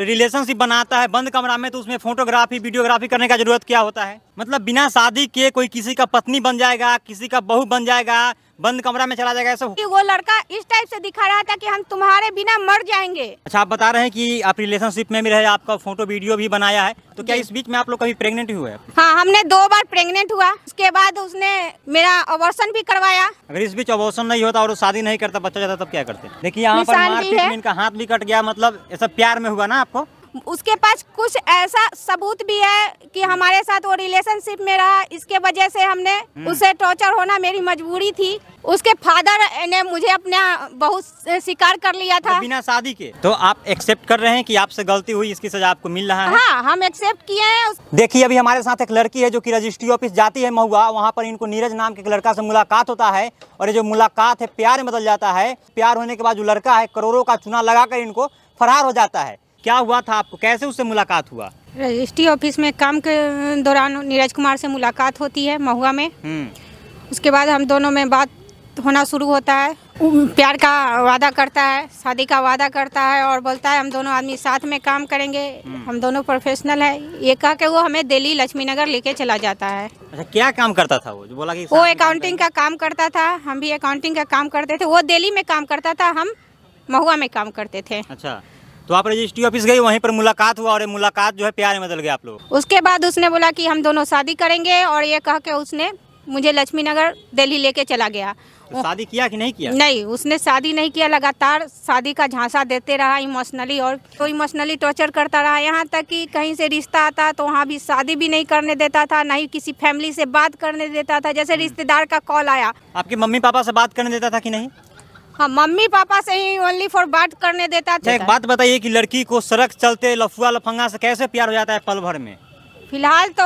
Relationship बनाता है बंद कमरा में तो उसमें फोटोग्राफी वीडियोग्राफी करने का जरूरत क्या होता है मतलब बिना शादी के कोई किसी का पत्नी बन जाएगा किसी का बहू बन जाएगा बंद कमरा में चला जाएगा ऐसा वो लड़का इस टाइप से दिखा रहा था कि हम तुम्हारे बिना मर जाएंगे अच्छा आप बता रहे हैं कि आप रिलेशनशिप में भी रहे आपका फोटो वीडियो भी बनाया है तो क्या इस बीच में आप लोग कभी प्रेगनेंट हुए हाँ हमने दो बार प्रेगनेंट हुआ उसके बाद उसने मेरा अबॉर्शन भी करवाया अगर इस बीच अबॉर्शन नहीं होता और शादी नहीं करता बच्चा जाता तब क्या करते देखिए यहाँ पर इनका हाथ भी कट गया मतलब ऐसा प्यार में हुआ ना आपको उसके पास कुछ ऐसा सबूत भी है कि हम्म। हमारे साथ वो रिलेशनशिप में रहा इसके वजह से हमने हम्म। उसे टॉर्चर होना मेरी मजबूरी थी उसके फादर ने मुझे अपना बहुत शिकार कर लिया था तो बिना शादी के तो आप एक्सेप्ट कर रहे हैं कि आपसे गलती हुई इसकी सजा आपको मिल रहा है हाँ हम एक्सेप्ट किए हैं देखिए अभी हमारे साथ एक लड़की है जो कि रजिस्ट्री ऑफिस जाती है महुआ वहाँ पर इनको नीरज नाम के एक लड़का से मुलाकात होता है और ये जो मुलाकात है प्यार बदल जाता है प्यार होने के बाद जो लड़का है करोड़ों का चुना लगा कर इनको फरार हो जाता है क्या हुआ था आपको कैसे उससे मुलाकात हुआ रजिस्ट्री ऑफिस में काम के दौरान नीरज कुमार से मुलाकात होती है महुआ में हम्म। उसके बाद हम दोनों में बात होना शुरू होता है प्यार का वादा करता है शादी का वादा करता है और बोलता है हम दोनों आदमी साथ में काम करेंगे हम्म। हम दोनों प्रोफेशनल है ये कह के वो हमें दिल्ली लक्ष्मी नगर लेके चला जाता है अच्छा क्या काम करता था वो जो बोला कि वो अकाउंटिंग का काम करता था हम भी अकाउंटिंग का काम करते थे वो दिल्ली में काम करता था हम महुआ में काम करते थे अच्छा तो आप रजिस्ट्री ऑफिस गई वहीं पर मुलाकात हुआ और ये मुलाकात जो है प्यार में बदल गया आप लोग उसके बाद उसने बोला कि हम दोनों शादी करेंगे और ये कह के उसने मुझे लक्ष्मी नगर दिल्ली लेके चला गया तो शादी किया कि नहीं किया नहीं उसने शादी नहीं किया लगातार शादी का झांसा देते रहा इमोशनली और तो इमोशनली टॉर्चर करता रहा यहाँ तक कि कहीं से रिश्ता आता तो वहाँ भी शादी भी नहीं करने देता था ना ही किसी फैमिली से बात करने देता था जैसे हम्म। रिश्तेदार का कॉल आया आपके मम्मी पापा से बात करने देता था कि नहीं हाँ मम्मी पापा से ही ओनली फॉर बात करने देता था अच्छा, एक बात बताइए कि लड़की को सड़क चलते लफुआ लफंगा से कैसे प्यार हो जाता है पल भर में फिलहाल तो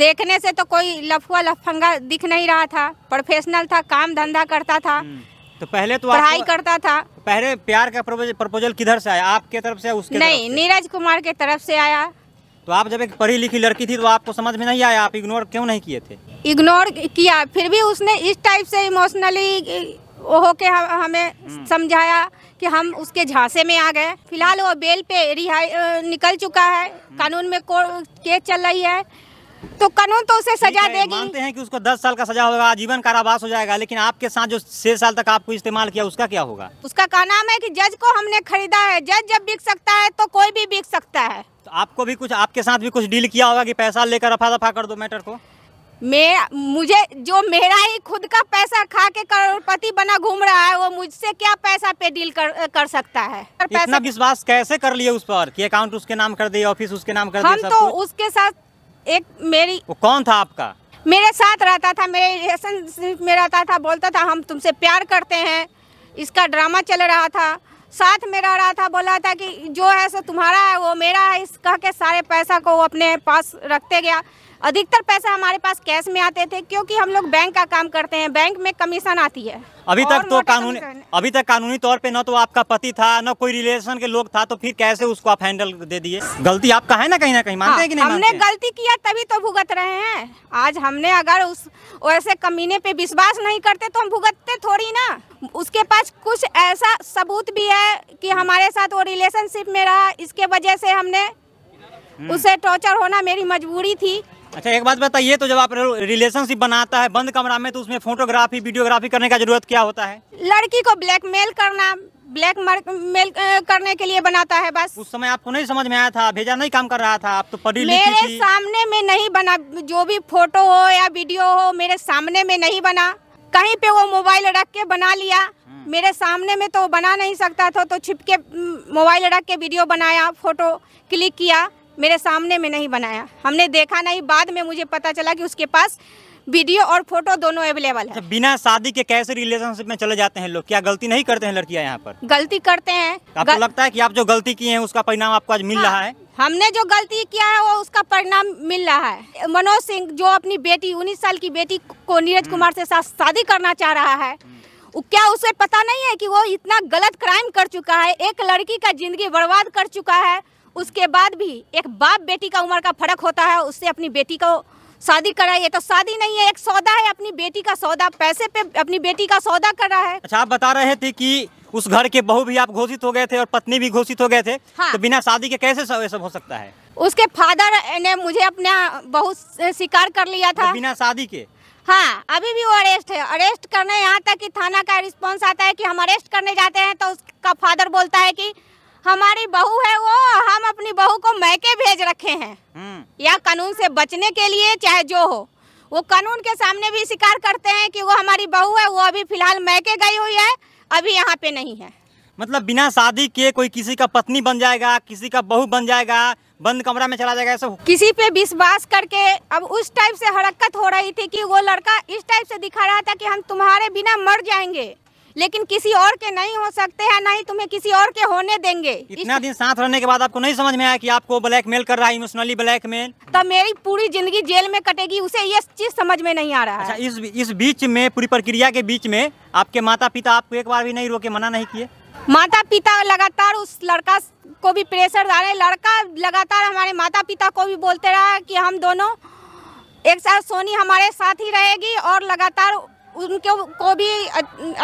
देखने से तो कोई लफुआ लफंगा दिख नहीं रहा था प्रोफेशनल था काम धंधा करता था हम्म, तो पहले तो पढ़ाई करता था पहले प्यार का प्रपोजल किधर से आया आपके तरफ से उसके नहीं नीरज कुमार के तरफ से आया तो आप जब एक पढ़ी लिखी लड़की थी तो आपको समझ में नहीं आया आप इग्नोर क्यों नहीं किए थे इग्नोर किया फिर भी उसने इस टाइप से इमोशनली हो के हम, हमें हम्म। समझाया कि हम उसके झांसे में आ गए फिलहाल वो बेल पे रिहाई निकल चुका है हम्म। कानून में केस चल रही है तो कानून तो उसे सजा देगी मानते हैं कि उसको 10 साल का सजा होगा आजीवन कारावास हो जाएगा लेकिन आपके साथ जो छह साल तक आपको इस्तेमाल किया उसका क्या होगा उसका कहना है कि जज को हमने खरीदा है जज जब बिक सकता है तो कोई भी बिक सकता है तो आपको भी कुछ आपके साथ भी कुछ डील किया होगा कि पैसा लेकर रफा दफा कर दो मैटर को मेरा मुझे जो मेरा ही खुद का पैसा खा के करोड़पति बना घूम रहा है वो मुझसे क्या पैसा पे डील कर कर सकता है इतना विश्वास कैसे कर लिए उस पर कि अकाउंट उसके नाम कर दिए ऑफिस उसके नाम कर हम तो उसके साथ एक मेरी वो कौन था आपका मेरे साथ रहता था मेरे रिलेशनशिप में रहता था बोलता था हम तुमसे प्यार करते हैं इसका ड्रामा चल रहा था साथ में रह रहा था बोला था कि जो है सो तुम्हारा है वो मेरा है इस कह के सारे पैसा को वो अपने पास रखते गया अधिकतर पैसा हमारे पास कैश में आते थे क्योंकि हम लोग बैंक का काम करते हैं बैंक में कमीशन आती है अभी तक तो, तो कानूनी अभी तक कानूनी तौर पे ना तो आपका पति था ना कोई रिलेशन के लोग था तो फिर कैसे उसको आप हैंडल दे दिए गलती आपका है ना कहीं ना कहीं मानते हाँ, हैं कि नहीं हाँ, हमने गलती किया तभी तो भुगत रहे हैं आज हमने अगर उस वैसे कमीने पे विश्वास नहीं करते तो हम भुगतते थोड़ी ना उसके पास कुछ ऐसा सबूत भी है की हमारे साथ वो रिलेशनशिप में रहा इसके वजह से हमने हम्म। उसे टॉर्चर होना मेरी मजबूरी थी अच्छा एक बात बताइए तो जब आप रिलेशनशिप बनाता है बंद कमरा में तो उसमें फोटोग्राफी वीडियोग्राफी करने का जरूरत क्या होता है लड़की को ब्लैकमेल करना ब्लैक मेल करने के लिए बनाता है बस उस समय आपको नहीं समझ में आया था भेजा नहीं काम कर रहा था आप तो पढ़ी मेरे थी। सामने में नहीं बना जो भी फोटो हो या वीडियो हो मेरे सामने में नहीं बना कहीं पे वो मोबाइल रख के बना लिया हम्म। मेरे सामने में तो बना नहीं सकता था तो छिपके मोबाइल रख के वीडियो बनाया फोटो क्लिक किया मेरे सामने में नहीं बनाया हमने देखा नहीं बाद में मुझे पता चला कि उसके पास वीडियो और फोटो दोनों अवेलेबल है अच्छा, बिना शादी के कैसे रिलेशनशिप में चले जाते हैं लोग क्या गलती नहीं करते हैं लड़कियां यहाँ पर गलती करते हैं तो आपको गल... लगता है कि आप जो गलती किए हैं उसका परिणाम आपको आज मिल हाँ, रहा है हाँ, हमने जो गलती किया है वो उसका परिणाम मिल रहा है मनोज सिंह जो अपनी बेटी उन्नीस साल की बेटी को नीरज हम्म। कुमार से साथ शादी करना चाह रहा है क्या उसे पता नहीं है की वो इतना गलत क्राइम कर चुका है एक लड़की का जिंदगी बर्बाद कर चुका है उसके बाद भी एक बाप बेटी का उम्र का फर्क होता है उससे अपनी बेटी को शादी कराई ये तो शादी नहीं है एक सौदा है अपनी बेटी का सौदा पैसे पे अपनी बेटी का सौदा कर रहा है अच्छा आप बता रहे थे कि उस घर के बहू भी आप घोषित हो गए थे और पत्नी भी घोषित हो गए थे हाँ। तो बिना शादी के कैसे सब हो सकता है उसके फादर ने मुझे अपना बहुत स्वीकार कर लिया था तो बिना शादी के हाँ अभी भी वो अरेस्ट है अरेस्ट करने यहाँ तक कि थाना का रिस्पॉन्स आता है कि हम अरेस्ट करने जाते हैं तो उसका फादर बोलता है कि हमारी बहू है वो हम अपनी बहू को मैके भेज रखे हैं हम्म। या कानून से बचने के लिए चाहे जो हो वो कानून के सामने भी शिकार करते हैं कि वो हमारी बहू है वो अभी फिलहाल मैके गई हुई है अभी यहाँ पे नहीं है मतलब बिना शादी के कोई किसी का पत्नी बन जाएगा किसी का बहू बन जाएगा बंद कमरा में चला जाएगा ऐसा किसी पे विश्वास करके अब उस टाइप से हरकत हो रही थी कि वो लड़का इस टाइप से दिखा रहा था कि हम तुम्हारे बिना मर जाएंगे लेकिन किसी और के नहीं हो सकते हैं नहीं तुम्हें किसी और के होने देंगे इतना दिन साथ रहने के बाद आपको नहीं समझ में आया कि आपको ब्लैकमेल कर रहा है इमोशनली ब्लैकमेल तो मेरी पूरी जिंदगी जेल में कटेगी उसे ये चीज समझ में नहीं आ रहा अच्छा, है इस इस बीच में पूरी प्रक्रिया के बीच में आपके माता पिता आपको एक बार भी नहीं रोके मना नहीं किए माता पिता लगातार उस लड़का को भी प्रेशर डाल रहे लड़का लगातार हमारे माता पिता को भी बोलते रहा कि हम दोनों एक साथ सोनी हमारे साथ ही रहेगी और लगातार उनको को भी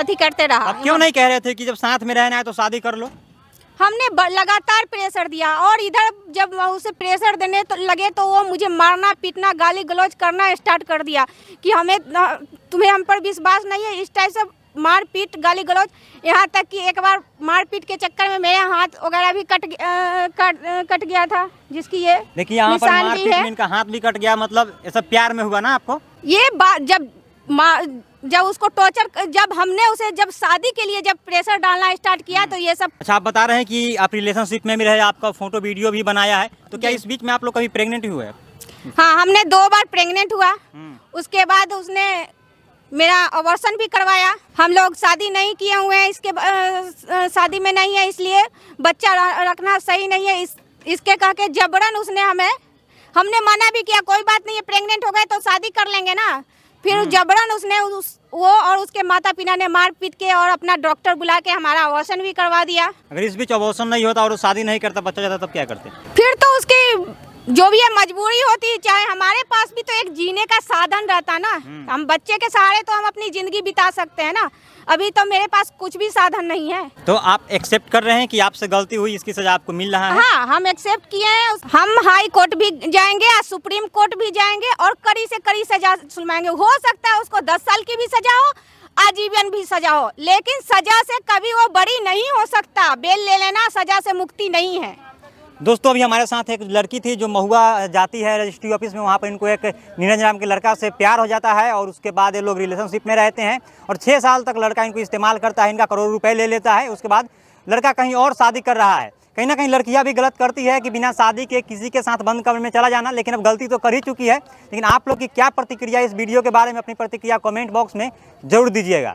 अधिक करते रहा आप क्यों नहीं कह रहे थे कि जब साथ में रहना है तो शादी कर लो हमने लगातार प्रेशर दिया और इधर जब उसे प्रेशर देने तो लगे तो वो मुझे मारना पीटना गाली गलौज करना स्टार्ट कर दिया कि हमें तुम्हें हम पर विश्वास नहीं है इस टाइप से मार पीट गाली गलौज यहाँ तक कि एक बार मार पीट के चक्कर में मेरा हाथ वगैरह भी कट कट कट गया था जिसकी ये देखिए यहाँ पर मारपीट में इनका हाथ भी कट गया मतलब ये सब प्यार में हुआ ना आपको ये बात जब जब उसको टॉर्चर जब हमने उसे जब शादी के लिए जब प्रेशर डालना स्टार्ट किया तो ये सब अच्छा आप बता रहे हैं कि आप रिलेशनशिप में भी रहे आपका फोटो वीडियो भी बनाया है तो क्या इस बीच में आप लोग कभी प्रेग्नेंट हुए हाँ हमने दो बार प्रेग्नेंट हुआ हम्म। उसके बाद उसने मेरा ऑपरेशन भी करवाया हम लोग शादी नहीं किए हुए हैं इसके शादी में नहीं है इसलिए बच्चा रखना सही नहीं है इस इसके कह के जबरन उसने हमें हमने मना भी किया कोई बात नहीं है प्रेग्नेंट हो गए तो शादी कर लेंगे ना फिर हम्म। जबरन उसने उस वो और उसके माता पिता ने मार पीट के और अपना डॉक्टर बुला के हमारा अबॉर्शन भी करवा दिया अगर इस बीच अबॉर्शन नहीं होता और शादी नहीं करता बच्चा जाता तब क्या करते फिर तो उसकी जो भी है मजबूरी होती है चाहे हमारे पास भी तो एक जीने का साधन रहता ना हम्म। हम बच्चे के सहारे तो हम अपनी जिंदगी बिता सकते हैं ना अभी तो मेरे पास कुछ भी साधन नहीं है तो आप एक्सेप्ट कर रहे हैं कि आपसे गलती हुई इसकी सजा आपको मिल रहा है हाँ हम एक्सेप्ट किए हैं हम हाई कोर्ट भी जाएंगे या सुप्रीम कोर्ट भी जाएंगे और कड़ी से कड़ी सजा सुनवाएंगे हो सकता है उसको दस साल की भी सजा हो आजीवन भी सजा हो लेकिन सजा से कभी वो बड़ी नहीं हो सकता बेल ले लेना सजा से मुक्ति नहीं है दोस्तों अभी हमारे साथ एक लड़की थी जो महुआ जाती है रजिस्ट्री ऑफिस में वहाँ पर इनको एक नीरज नाम के लड़का से प्यार हो जाता है और उसके बाद ये लोग रिलेशनशिप में रहते हैं और छः साल तक लड़का इनको इस्तेमाल करता है इनका करोड़ रुपये ले लेता है उसके बाद लड़का कहीं और शादी कर रहा है कहीं ना कहीं लड़कियाँ भी गलत करती है कि बिना शादी के किसी के साथ बंद कमरे में चला जाना लेकिन अब गलती तो कर ही चुकी है लेकिन आप लोग की क्या प्रतिक्रिया इस वीडियो के बारे में अपनी प्रतिक्रिया कॉमेंट बॉक्स में जरूर दीजिएगा